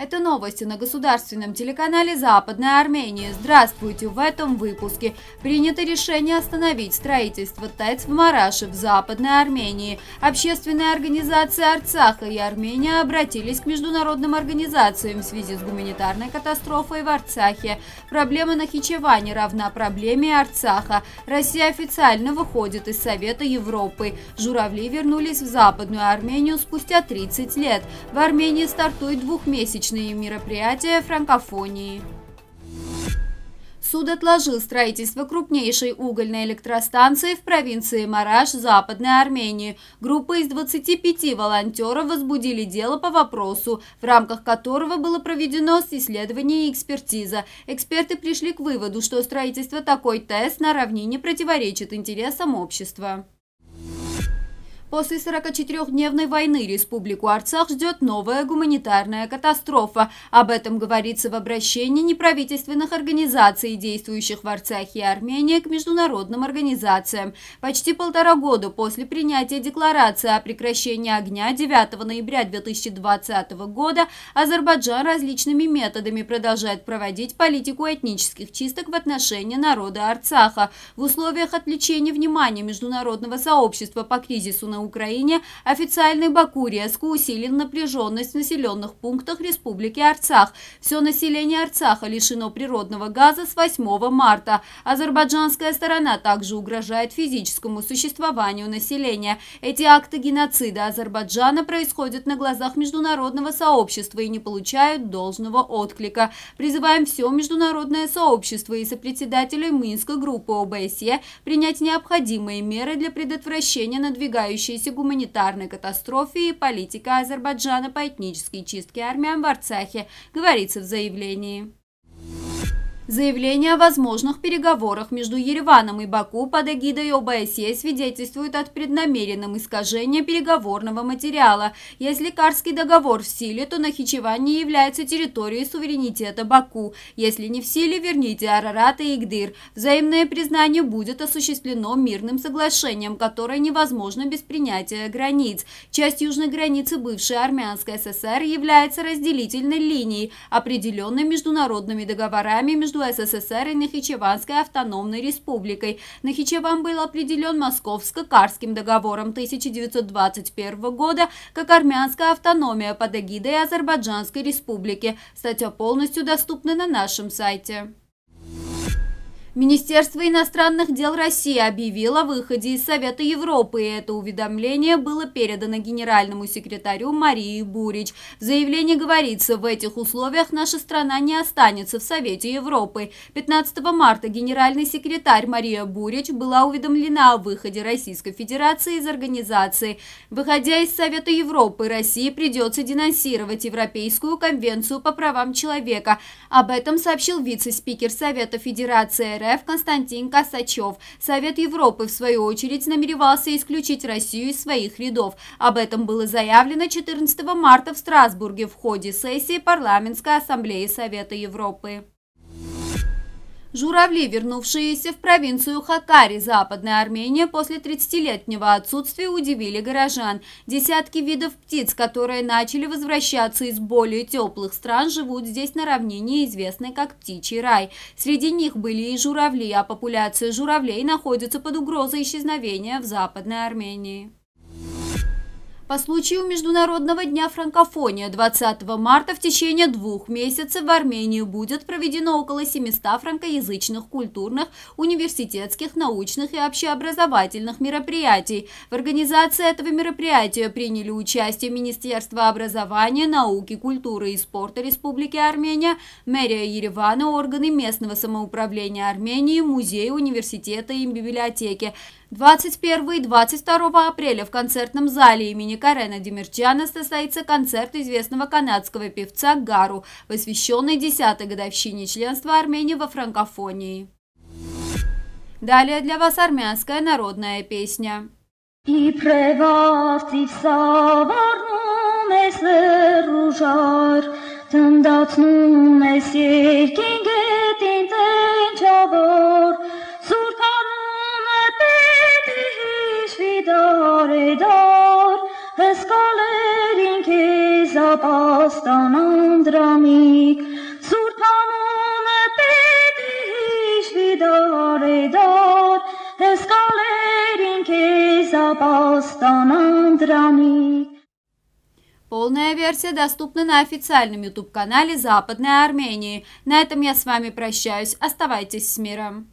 Это новости на государственном телеканале Западная Армения. Здравствуйте! В этом выпуске принято решение остановить строительство ТЭЦ в Мараше в Западной Армении. Общественные организации Арцаха и Армения обратились к международным организациям в связи с гуманитарной катастрофой в Арцахе. Проблема Нахичевани равна проблеме Арцаха. Россия официально выходит из Совета Европы. Журавли вернулись в Западную Армению спустя 30 лет. В Армении стартует двухмесячный различные мероприятия франкофонии. Суд отложил строительство крупнейшей угольной электростанции в провинции Мараш Западной Армении. Группа из 25 волонтеров возбудили дело по вопросу, в рамках которого было проведено исследование и экспертиза. Эксперты пришли к выводу, что строительство такой ТЭС на равнине противоречит интересам общества. После 44-дневной войны республику Арцах ждет новая гуманитарная катастрофа. Об этом говорится в обращении неправительственных организаций, действующих в Арцахе и Армении, к международным организациям. Почти полтора года после принятия декларации о прекращении огня 9 ноября 2020 года Азербайджан различными методами продолжает проводить политику этнических чисток в отношении народа Арцаха. В условиях отвлечения внимания международного сообщества по кризису на на Украине, официальный Баку резко усилил напряженность в населенных пунктах Республики Арцах. Все население Арцаха лишено природного газа с 8 марта. Азербайджанская сторона также угрожает физическому существованию населения. Эти акты геноцида Азербайджана происходят на глазах международного сообщества и не получают должного отклика. Призываем все международное сообщество и сопредседателей Минской группы ОБСЕ принять необходимые меры для предотвращения надвигающейся сложившейся гуманитарной катастрофе и политика Азербайджана по этнической чистке армян в Арцахе, говорится в заявлении. Заявление о возможных переговорах между Ереваном и Баку под эгидой ОБСЕ свидетельствует от преднамеренном искажении переговорного материала. Если Карский договор в силе, то Нахичеван не является территорией суверенитета Баку. Если не в силе, верните Арарат и Игдыр. Взаимное признание будет осуществлено мирным соглашением, которое невозможно без принятия границ. Часть южной границы бывшей Армянской ССР является разделительной линией, определенной международными договорами между между СССР и Нахичеванской автономной республикой. Нахичеван был определен Московско-Карским договором 1921 года как армянская автономия под эгидой Азербайджанской республики. Статья полностью доступна на нашем сайте. Министерство иностранных дел России объявило о выходе из Совета Европы, и это уведомление было передано генеральному секретарю Марии Бурич. В заявлении говорится, в этих условиях наша страна не останется в Совете Европы. 15 марта генеральный секретарь Мария Бурич была уведомлена о выходе Российской Федерации из организации. Выходя из Совета Европы, России придется денонсировать Европейскую конвенцию по правам человека. Об этом сообщил вице-спикер Совета Федерации РФ РФ Константин Косачев. Совет Европы, в свою очередь, намеревался исключить Россию из своих рядов. Об этом было заявлено 14 марта в Страсбурге в ходе сессии Парламентской ассамблеи Совета Европы. Журавли, вернувшиеся в провинцию Хакари, Западная Армения, после 30-летнего отсутствия удивили горожан. Десятки видов птиц, которые начали возвращаться из более теплых стран, живут здесь на равнине, известной как птичий рай. Среди них были и журавли, а популяция журавлей находится под угрозой исчезновения в Западной Армении по случаю Международного дня франкофония 20 марта в течение двух месяцев в Армении будет проведено около 700 франкоязычных культурных, университетских, научных и общеобразовательных мероприятий. В организации этого мероприятия приняли участие Министерство образования, науки, культуры и спорта Республики Армения, мэрия Еревана, органы местного самоуправления Армении, музей, университета и библиотеки. 21 и 22 апреля в концертном зале имени Карена Демирчана состоится концерт известного канадского певца Гару, посвященный 10 годовщине членства Армении во франкофонии. Далее для вас армянская народная песня. Տնდացնում ես երկինգ Սուրբ ապաստան անդրամիկ, Սուրբ անունը պետի հիշվի դար է դար, Հսկալերին կեզ ապաստան անդրամիկ. Полная версия доступна на официальном YouTube-канале Западной Армении. На этом я с вами прощаюсь. Оставайтесь с миром.